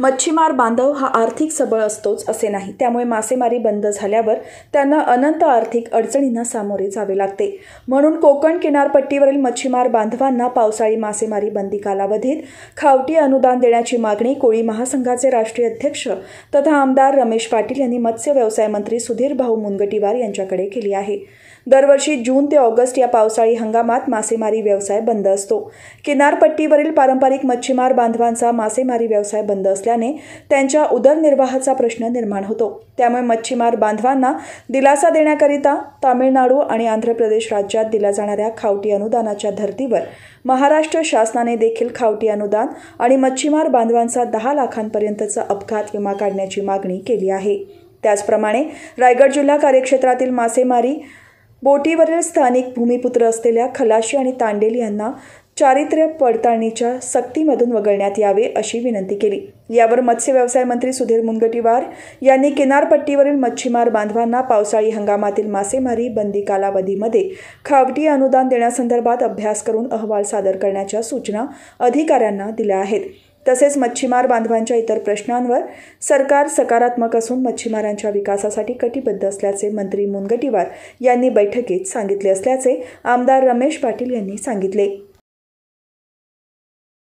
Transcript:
मच्छीमार बांधव हा आर्थिक सबळ असतोच असे नाही त्यामुळे मासेमारी बंद झाल्यावर त्यांना अनंत आर्थिक अडचणींना सामोरे जावे लागते म्हणून कोकण किनारपट्टीवरील मच्छीमार बांधवांना पावसाळी मासेमारी बंदी कालावधीत खावटी अनुदान देण्याची मागणी कोळी महासंघाचे राष्ट्रीय अध्यक्ष तथा आमदार रमेश पाटील यांनी मत्स्य व्यवसाय मंत्री सुधीर भाऊ मुनगटीवार यांच्याकडे केली आहे दरवर्षी जून ते ऑगस्ट या पावसाळी हंगामात मासेमारी व्यवसाय बंद असतो किनारपट्टीवरील पारंपरिक मच्छीमार बांधवांचा मासेमारी व्यवसाय बंद असल्याने त्यांच्या उदरनिर्वाहाचा प्रश्न निर्माण होतो त्यामुळे मच्छीमार बांधवांना दिलासा देण्याकरिता तामिळनाडू आणि आंध्र प्रदेश राज्यात दिल्या जाणाऱ्या खावटी अनुदानाच्या धर्तीवर महाराष्ट्र शासनाने देखील खावटी अनुदान आणि मच्छीमार बांधवांचा दहा लाखांपर्यंतचा अपघात विमा काढण्याची मागणी केली आहे त्याचप्रमाणे रायगड जिल्हा कार्यक्षेत्रातील मासेमारी बोटीवरील स्थानिक भूमिपुत्र असलेल्या खलाशी आणि तांडेल यांना चारित्र्य पडताळणीच्या सक्तीमधून वगळण्यात यावे अशी विनंती केली यावर मत्स्य व्यवसाय मंत्री सुधीर मुनगटीवार यांनी किनारपट्टीवरील मच्छीमार बांधवांना पावसाळी हंगामातील मासेमारी बंदी कालावधीमध्ये खावटी अनुदान देण्यासंदर्भात अभ्यास करून अहवाल सादर करण्याच्या सूचना अधिकाऱ्यांना दिल्या आहेत तसेच मच्छीमार बांधवांच्या इतर प्रश्नांवर सरकार सकारात्मक असून मच्छीमारांच्या विकासासाठी कटिबद्ध असल्याचे मंत्री मुनगटीवार यांनी बैठकीत सांगितले असल्याचे आमदार रमेश पाटील यांनी सांगितले